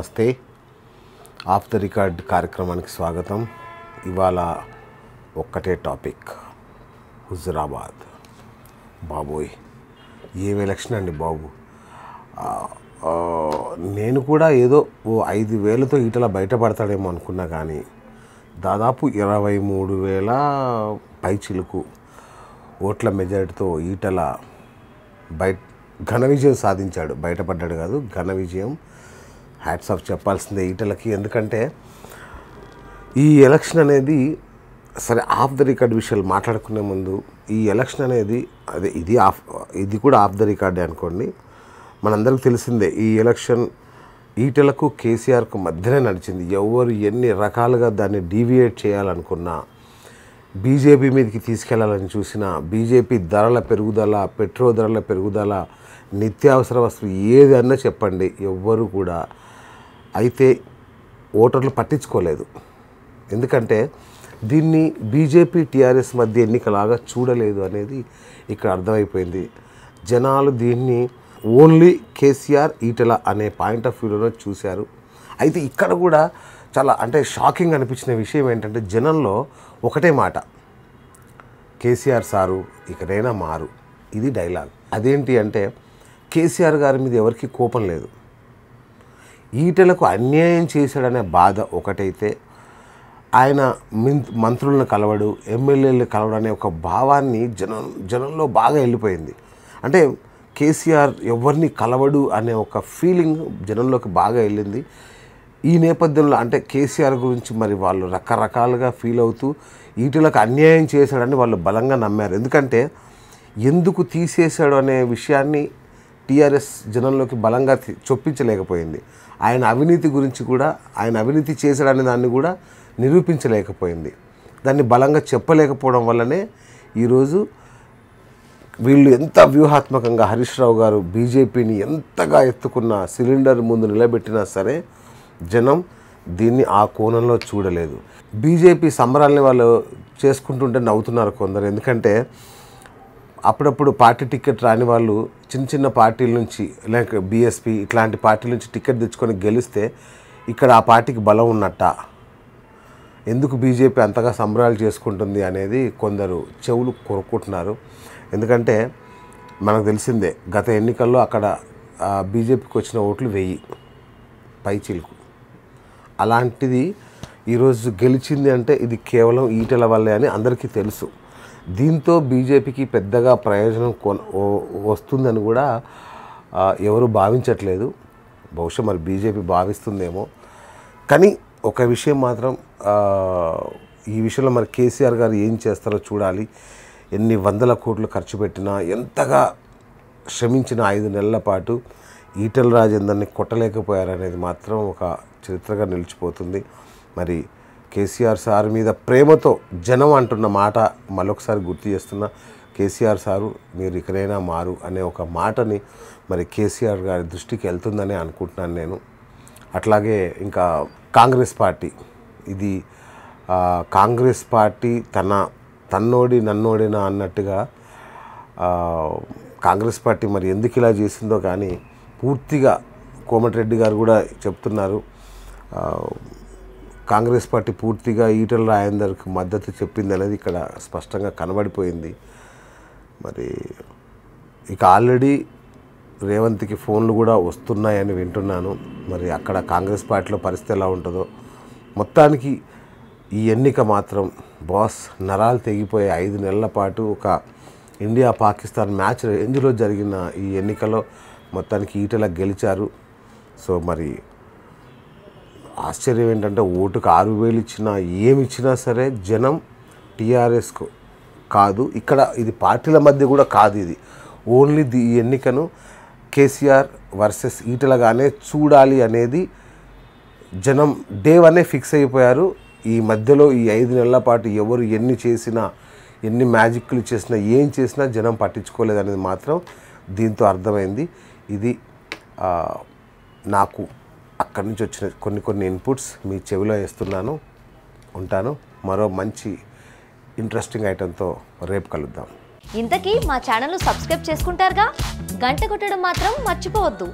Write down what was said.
నమస్తే of the record కార్యక్రమానికి స్వాగతం ఇవాళ ఒక్కటే టాపిక్ హుజరాబాద్ బాబోయ్ ఏం ఎలక్షన్ అండి బాబు నేను కూడా ఏదో ఓ ఐదు వేలతో ఈటల బయటపడతాడేమో అనుకున్నా కానీ దాదాపు ఇరవై మూడు వేల పైచిలుకు ఓట్ల మెజారిటీతో ఈటల బయట ఘన విజయం సాధించాడు బయటపడ్డాడు కాదు ఘన విజయం హ్యాట్స్ ఆఫ్ చెప్పాల్సిందే ఈటలకి ఎందుకంటే ఈ ఎలక్షన్ అనేది సరే ఆఫ్ ద రికార్డ్ విషయాలు మాట్లాడుకునే ముందు ఈ ఎలక్షన్ అనేది అదే ఇది ఆఫ్ ఇది కూడా ఆఫ్ ద రికార్డే అనుకోండి మనందరికి తెలిసిందే ఈ ఎలక్షన్ ఈటలకు కేసీఆర్కు మధ్యనే నడిచింది ఎవరు ఎన్ని రకాలుగా దాన్ని డీవియేట్ చేయాలనుకున్నా బీజేపీ మీదకి తీసుకెళ్లాలని చూసిన బీజేపీ ధరల పెరుగుదల పెట్రోల్ ధరల పెరుగుదల నిత్యావసర వస్తువు ఏదన్నా చెప్పండి ఎవ్వరు కూడా అయితే ఓటర్లు పట్టించుకోలేదు ఎందుకంటే దీన్ని బీజేపీ టీఆర్ఎస్ మధ్య ఎన్నికలాగా చూడలేదు అనేది ఇక్కడ అర్థమైపోయింది జనాలు దీన్ని ఓన్లీ కేసీఆర్ ఈటల అనే పాయింట్ ఆఫ్ వ్యూలో చూశారు అయితే ఇక్కడ కూడా చాలా అంటే షాకింగ్ అనిపించిన విషయం ఏంటంటే జనంలో ఒకటే మాట కేసీఆర్ సారు ఇకనైనా మారు ఇది డైలాగ్ అదేంటి అంటే కేసీఆర్ గారి మీద ఎవరికి కోపం లేదు ఈటలకు అన్యాయం చేశాడనే బాధ ఒకటైతే ఆయన మంత్రులను కలవడు ఎమ్మెల్యేలు కలవడు అనే ఒక భావాన్ని జనం జనంలో బాగా వెళ్ళిపోయింది అంటే కేసీఆర్ ఎవరిని కలవడు అనే ఒక ఫీలింగ్ జనంలోకి బాగా వెళ్ళింది ఈ నేపథ్యంలో అంటే కేసీఆర్ గురించి మరి వాళ్ళు రకరకాలుగా ఫీల్ అవుతూ ఈటలకు అన్యాయం చేశాడని వాళ్ళు బలంగా నమ్మారు ఎందుకంటే ఎందుకు తీసేశాడు అనే విషయాన్ని టీఆర్ఎస్ జనంలోకి బలంగా చొప్పించలేకపోయింది ఆయన అవినీతి గురించి కూడా ఆయన అవినీతి చేశాడనే దాన్ని కూడా నిరూపించలేకపోయింది దాన్ని బలంగా చెప్పలేకపోవడం వల్లనే ఈరోజు వీళ్ళు ఎంత వ్యూహాత్మకంగా హరీష్ రావు గారు బీజేపీని ఎంతగా ఎత్తుకున్న సిలిండర్ ముందు నిలబెట్టినా సరే జనం దీన్ని ఆ కోణంలో చూడలేదు బీజేపీ సంబరాలని వాళ్ళు చేసుకుంటుంటే నవ్వుతున్నారు కొందరు ఎందుకంటే అప్పుడప్పుడు పార్టీ టికెట్ రాని వాళ్ళు చిన్న చిన్న పార్టీల నుంచి లైక్ బీఎస్పీ ఇట్లాంటి పార్టీల నుంచి టికెట్ తెచ్చుకొని గెలిస్తే ఇక్కడ ఆ పార్టీకి బలం ఉన్నట్ట ఎందుకు బీజేపీ అంతగా సంబరాలు చేసుకుంటుంది అనేది కొందరు చెవులు కొరుక్కుంటున్నారు ఎందుకంటే మనకు తెలిసిందే గత ఎన్నికల్లో అక్కడ బీజేపీకి వచ్చిన ఓట్లు వెయ్యి చిలుకు అలాంటిది ఈరోజు గెలిచింది అంటే ఇది కేవలం ఈటల వల్లే అని అందరికీ తెలుసు దీంతో బీజేపీకి పెద్దగా ప్రయోజనం వస్తుందని కూడా ఎవరు భావించట్లేదు బహుశా మరి బీజేపీ భావిస్తుందేమో కానీ ఒక విషయం మాత్రం ఈ విషయంలో మరి కేసీఆర్ గారు ఏం చేస్తారో చూడాలి ఎన్ని వందల కోట్లు ఖర్చు పెట్టినా ఎంతగా శ్రమించిన ఐదు నెలల పాటు ఈటల రాజేందర్ని కొట్టలేకపోయారనేది మాత్రం ఒక చరిత్రగా నిలిచిపోతుంది మరి కేసీఆర్ సార్ మీద ప్రేమతో జనం అంటున్న మాట మరొకసారి గుర్తు చేస్తున్నా కేసీఆర్ సారు మీరు ఇకనైనా మారు అనే ఒక మాటని మరి కేసీఆర్ గారి దృష్టికి వెళ్తుందని అనుకుంటున్నాను నేను అట్లాగే ఇంకా కాంగ్రెస్ పార్టీ ఇది కాంగ్రెస్ పార్టీ తన తన్నోడి నన్నోడినా అన్నట్టుగా కాంగ్రెస్ పార్టీ మరి ఎందుకు ఇలా చేసిందో కానీ పూర్తిగా కోమటిరెడ్డి గారు కూడా చెప్తున్నారు కాంగ్రెస్ పార్టీ పూర్తిగా ఈటల రాయందర్కి మద్దతు చెప్పింది అనేది ఇక్కడ స్పష్టంగా కనబడిపోయింది మరి ఇక ఆల్రెడీ రేవంత్కి ఫోన్లు కూడా వస్తున్నాయని వింటున్నాను మరి అక్కడ కాంగ్రెస్ పార్టీలో పరిస్థితి ఎలా ఉంటుందో మొత్తానికి ఈ ఎన్నిక మాత్రం బాస్ నరాలు తెగిపోయే ఐదు నెలల పాటు ఒక ఇండియా పాకిస్తాన్ మ్యాచ్ రేంజ్లో జరిగిన ఈ ఎన్నికలో మొత్తానికి ఈటల గెలిచారు సో మరి ఆశ్చర్యం ఏంటంటే ఓటుకు ఆరు వేలు ఇచ్చినా ఏమి ఇచ్చినా సరే జనం టీఆర్ఎస్కు కాదు ఇక్కడ ఇది పార్టీల మధ్య కూడా కాదు ఇది ఓన్లీ ఈ ఎన్నికను కేసీఆర్ వర్సెస్ ఈటలగానే చూడాలి అనేది జనం డే డేవనే ఫిక్స్ అయిపోయారు ఈ మధ్యలో ఈ ఐదు నెలల పాటు ఎవరు ఎన్ని చేసినా ఎన్ని మ్యాజిక్లు చేసినా ఏం చేసినా జనం పట్టించుకోలేదు అనేది మాత్రం దీంతో అర్థమైంది ఇది నాకు అక్కడి నుంచి వచ్చిన కొన్ని కొన్ని ఇన్పుట్స్ మీ చెవిలో వేస్తున్నాను ఉంటాను మరో మంచి ఇంట్రెస్టింగ్ ఐటెంతో రేపు కలుద్దాం ఇంతకీ మా ఛానల్ సబ్స్క్రైబ్ చేసుకుంటారుగా గంట కొట్టడం మాత్రం మర్చిపోవద్దు